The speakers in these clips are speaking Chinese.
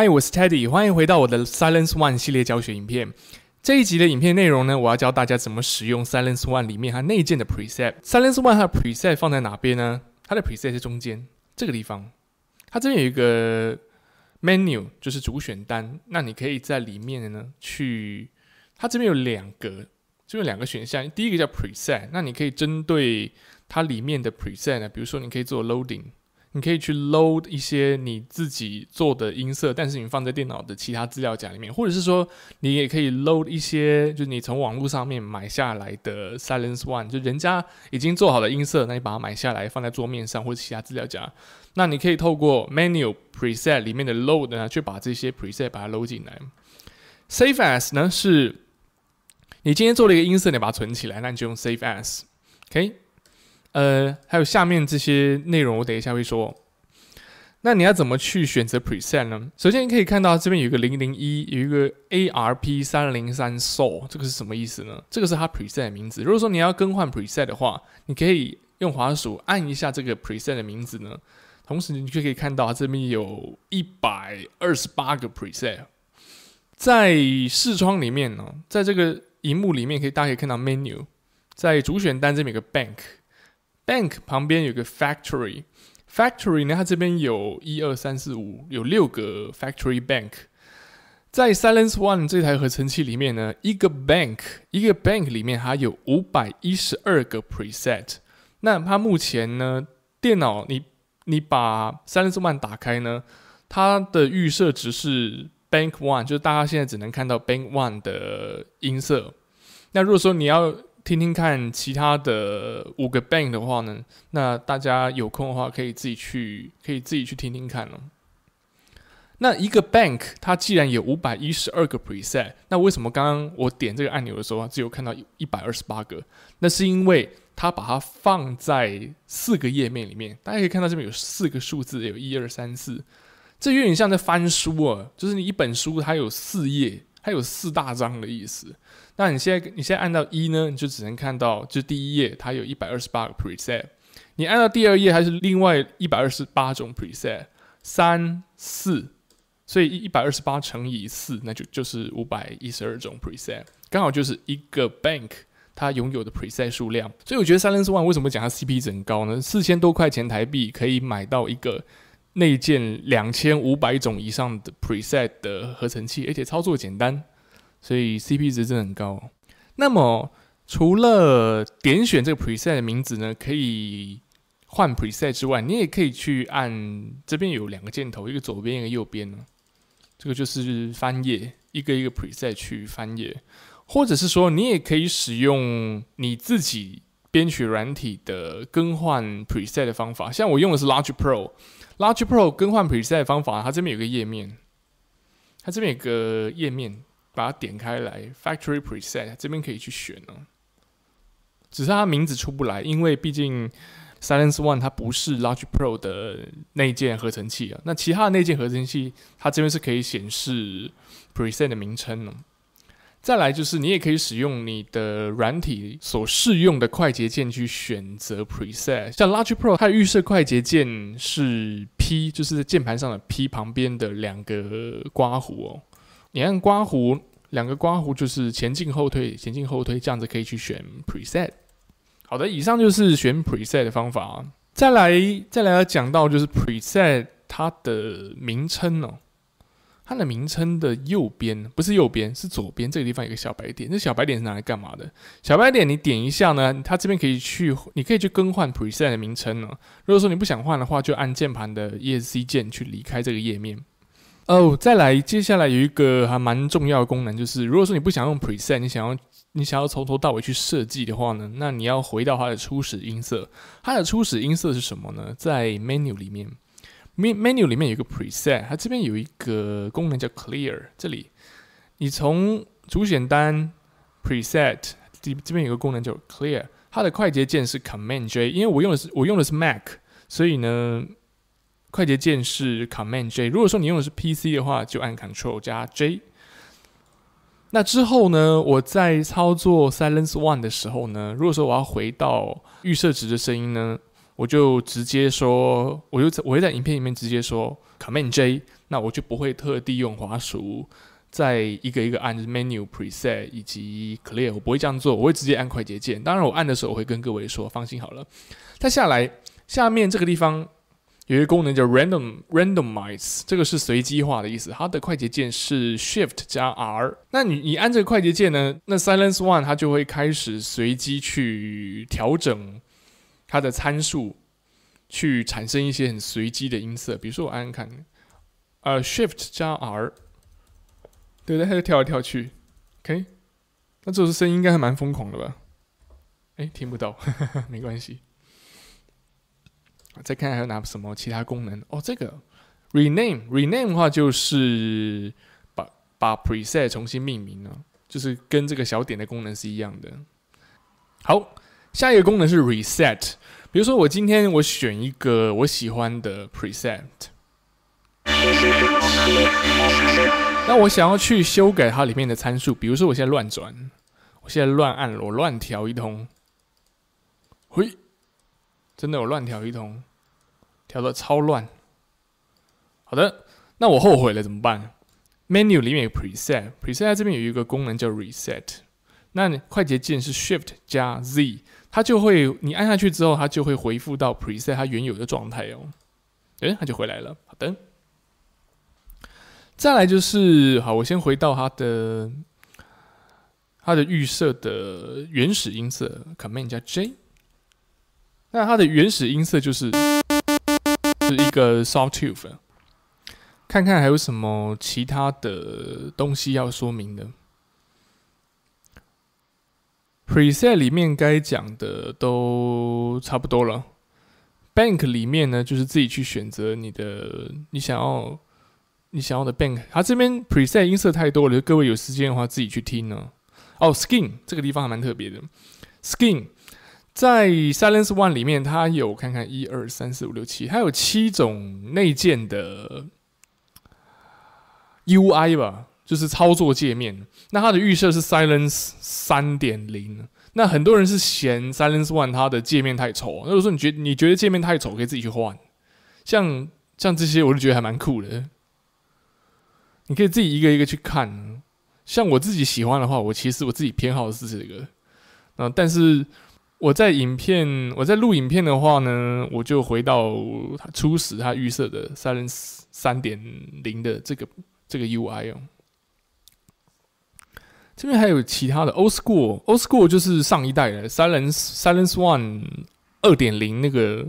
Hi, 我是 Teddy，欢迎回到我的 Silence One 系列教学影片。这一集的影片内容呢，我要教大家怎么使用 Silence One 里面它内建的 Preset。Silence One 它 Preset 放在哪边呢？它的 Preset 是中间这个地方。它这边有一个 Menu，就是主选单。那你可以在里面呢去，它这边有两个，就两个选项。第一个叫 Preset，那你可以针对它里面的 Preset 呢，比如说你可以做 Loading。你可以去 load 一些你自己做的音色，但是你放在电脑的其他资料夹里面，或者是说你也可以 load 一些，就是你从网络上面买下来的 silence one，就人家已经做好的音色，那你把它买下来放在桌面上或者其他资料夹。那你可以透过 menu preset 里面的 load 呢，去把这些 preset 把它 load 进来。Save as 呢，是你今天做了一个音色，你把它存起来，那你就用 Save as，OK。呃，还有下面这些内容，我等一下会说。那你要怎么去选择 preset 呢？首先你可以看到这边有一个零零一，有一个 ARP 三零三 Soul，这个是什么意思呢？这个是它 preset 名字。如果说你要更换 preset 的话，你可以用滑鼠按一下这个 preset 的名字呢。同时你就可以看到它这边有一百二十八个 preset。在视窗里面呢，在这个荧幕里面可以大家可以看到 menu，在主选单这边有个 bank。Bank 旁边有个 Factory，Factory 呢，它这边有一二三四五，有六个 Factory Bank。在 Silence One 这台合成器里面呢，一个 Bank，一个 Bank 里面还有五百一十二个 Preset。那它目前呢，电脑你你把 Silence One 打开呢，它的预设值是 Bank One，就是大家现在只能看到 Bank One 的音色。那如果说你要听听看其他的五个 bank 的话呢，那大家有空的话可以自己去，可以自己去听听看喽。那一个 bank 它既然有五百一十二个 preset，那为什么刚刚我点这个按钮的时候只有看到一百二十八个？那是因为它把它放在四个页面里面。大家可以看到这边有四个数字，有一二三四，这有点像在翻书啊，就是你一本书它有四页。它有四大章的意思，那你现在你现在按到一呢，你就只能看到就第一页，它有一百二十八个 preset。你按到第二页还是另外一百二十八种 preset。三四，所以一百二十八乘以四，那就就是五百一十二种 preset，刚好就是一个 bank 它拥有的 preset 数量。所以我觉得三零四万为什么讲它 CP 很高呢？四千多块钱台币可以买到一个。内建两千五百种以上的 preset 的合成器，而且操作简单，所以 CP 值真的很高。那么除了点选这个 preset 的名字呢，可以换 preset 之外，你也可以去按这边有两个箭头，一个左边，一个右边呢。这个就是翻页，一个一个 preset 去翻页，或者是说你也可以使用你自己。编曲软体的更换 preset 的方法，像我用的是 Logic Pro，Logic Pro 更换 preset 方法，它这边有个页面，它这边有个页面，把它点开来，Factory preset 这边可以去选哦。只是它名字出不来，因为毕竟 Silence One 它不是 Logic Pro 的内建合成器啊。那其他的内建合成器，它这边是可以显示 preset 的名称呢。再来就是，你也可以使用你的软体所适用的快捷键去选择 preset。像 Logic Pro，它的预设快捷键是 P，就是键盘上的 P 旁边的两个刮胡哦。你按刮胡，两个刮胡就是前进后退，前进后退这样子可以去选 preset。好的，以上就是选 preset 的方法。再来，再来要讲到就是 preset 它的名称哦。它的名称的右边不是右边，是左边这个地方有个小白点。那小白点是拿来干嘛的？小白点你点一下呢，它这边可以去，你可以去更换 preset 的名称呢。如果说你不想换的话，就按键盘的 ESC 键去离开这个页面。哦，再来，接下来有一个还蛮重要的功能，就是如果说你不想用 preset，你想要你想要从头到尾去设计的话呢，那你要回到它的初始音色。它的初始音色是什么呢？在 menu 里面。Menu 里面有个 preset，它这边有一个功能叫 Clear。这里，你从主选单 preset 这这边有个功能叫 Clear，它的快捷键是 Command J。因为我用的是我用的是 Mac，所以呢，快捷键是 Command J。如果说你用的是 PC 的话，就按 Control 加 J。那之后呢，我在操作 Silence One 的时候呢，如果说我要回到预设值的声音呢？我就直接说，我就在我会在影片里面直接说，Command J。那我就不会特地用滑鼠在一个一个按 Menu Preset 以及 Clear，我不会这样做，我会直接按快捷键。当然，我按的时候我会跟各位说，放心好了。它下来下面这个地方有一个功能叫 Random Randomize，这个是随机化的意思。它的快捷键是 Shift 加 R。那你你按这个快捷键呢，那 Silence One 它就会开始随机去调整。它的参数去产生一些很随机的音色，比如说我按按看，呃，Shift 加 R，对对，它就跳来跳去，K，o 那这种声音应该还蛮疯狂的吧？哎，听不到，没关系。再看还有哪什么其他功能？哦，这个 Rename，Rename 的话就是把把 Preset 重新命名了，就是跟这个小点的功能是一样的。好。下一个功能是 reset。比如说，我今天我选一个我喜欢的 preset，那我想要去修改它里面的参数，比如说我现在乱转，我现在乱按，我乱调一通，嘿，真的我乱调一通，调的超乱。好的，那我后悔了怎么办？menu 里面有 preset，preset 这边有一个功能叫 reset。那快捷键是 Shift 加 Z，它就会你按下去之后，它就会回复到 preset 它原有的状态哦。哎，它就回来了。好的，再来就是好，我先回到它的它的预设的原始音色，Command 加 J。那它的原始音色就是一个 soft tube。看看还有什么其他的东西要说明的。preset 里面该讲的都差不多了，bank 里面呢就是自己去选择你的你想要你想要的 bank，它这边 preset 音色太多了，各位有时间的话自己去听呢。哦，skin 这个地方还蛮特别的，skin 在 Silence One 里面，它有看看一二三四五六七，它有七种内建的 UI 吧。就是操作界面，那它的预设是 Silence 3.0。那很多人是嫌 Silence One 它的界面太丑，那如果说你觉你觉得界面太丑，可以自己去换。像像这些我就觉得还蛮酷的，你可以自己一个一个去看。像我自己喜欢的话，我其实我自己偏好是这个。嗯，但是我在影片我在录影片的话呢，我就回到它初始它预设的 Silence 3.0的这个这个 UI 哦。这边还有其他的 Old School，Old School 就是上一代的 Silence Silence One 二点零那个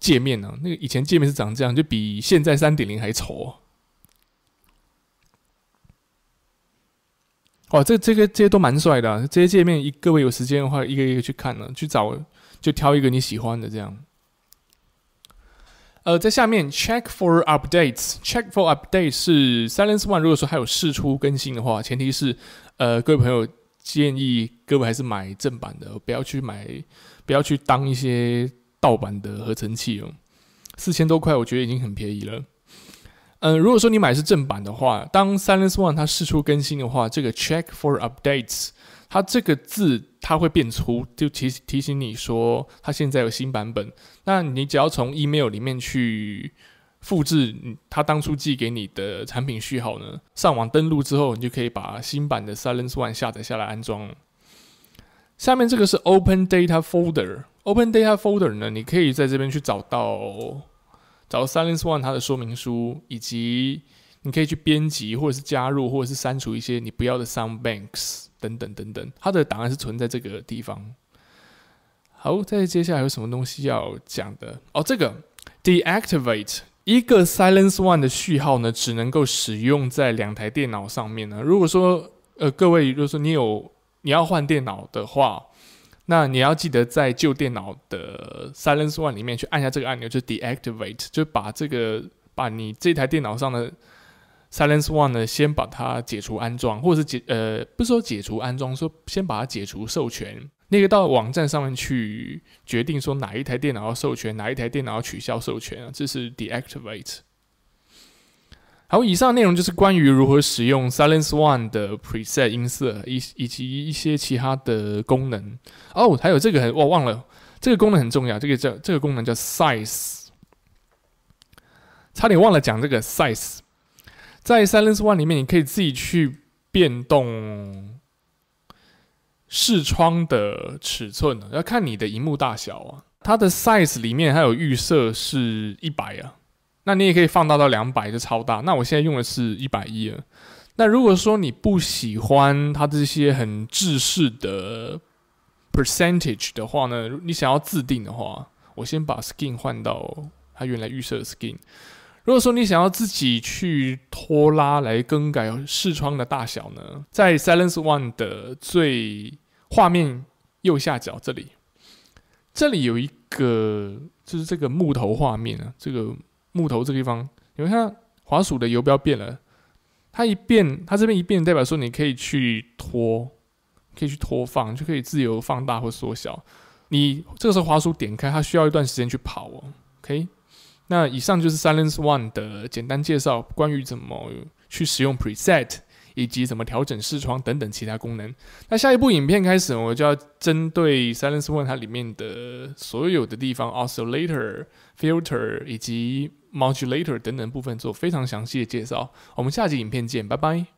界面呢。那个以前界面是长这样，就比现在三点零还丑。哇，这这个这些都蛮帅的，这些界面一各位有时间的话，一个一个去看了，去找就挑一个你喜欢的这样。呃，在下面 Check for updates，Check for updates 是 Silence One 如果说还有试出更新的话，前提是。呃，各位朋友建议各位还是买正版的，不要去买，不要去当一些盗版的合成器哦。四千多块，我觉得已经很便宜了。嗯，如果说你买是正版的话，当三 n e 它试出更新的话，这个 Check for updates，它这个字它会变粗，就提提醒你说它现在有新版本。那你只要从 Email 里面去。复制他当初寄给你的产品序号呢？上网登录之后，你就可以把新版的 Silence One 下载下来安装。下面这个是 Open Data Folder，Open Data Folder 呢，你可以在这边去找到找到 Silence One 它的说明书，以及你可以去编辑或者是加入或者是删除一些你不要的 Sound Banks 等等等等，它的档案是存在这个地方。好，再接下来有什么东西要讲的哦？这个 Deactivate。一个 Silence One 的序号呢，只能够使用在两台电脑上面呢。如果说，呃，各位如果说你有你要换电脑的话，那你要记得在旧电脑的 Silence One 里面去按下这个按钮，就 deactivate，就把这个把你这台电脑上的 Silence One 呢，先把它解除安装，或是解呃，不是说解除安装，说先把它解除授权。那个到网站上面去决定说哪一台电脑要授权，哪一台电脑要取消授权啊，这是 deactivate。好，以上内容就是关于如何使用 Silence One 的 preset 音色，以以及一些其他的功能。哦，还有这个很，我忘了这个功能很重要，这个叫这个功能叫 size，差点忘了讲这个 size，在 Silence One 里面你可以自己去变动。视窗的尺寸呢，要看你的荧幕大小啊。它的 size 里面还有预设是一百啊，那你也可以放大到两百就超大。那我现在用的是一百一啊。那如果说你不喜欢它这些很制式的 percentage 的话呢，你想要自定的话，我先把 skin 换到它原来预设的 skin。如果说你想要自己去拖拉来更改视窗的大小呢，在 Silence One 的最画面右下角这里，这里有一个就是这个木头画面啊，这个木头这个地方，你们看滑鼠的游标变了，它一变，它这边一变，代表说你可以去拖，可以去拖放，就可以自由放大或缩小。你这个时候滑鼠点开，它需要一段时间去跑哦，OK。那以上就是 Silence One 的简单介绍，关于怎么去使用 preset 以及怎么调整视窗等等其他功能。那下一部影片开始，我就要针对 Silence One 它里面的所有的地方，Oscillator、Filter 以及 Modulator 等等部分做非常详细的介绍。我们下集影片见，拜拜。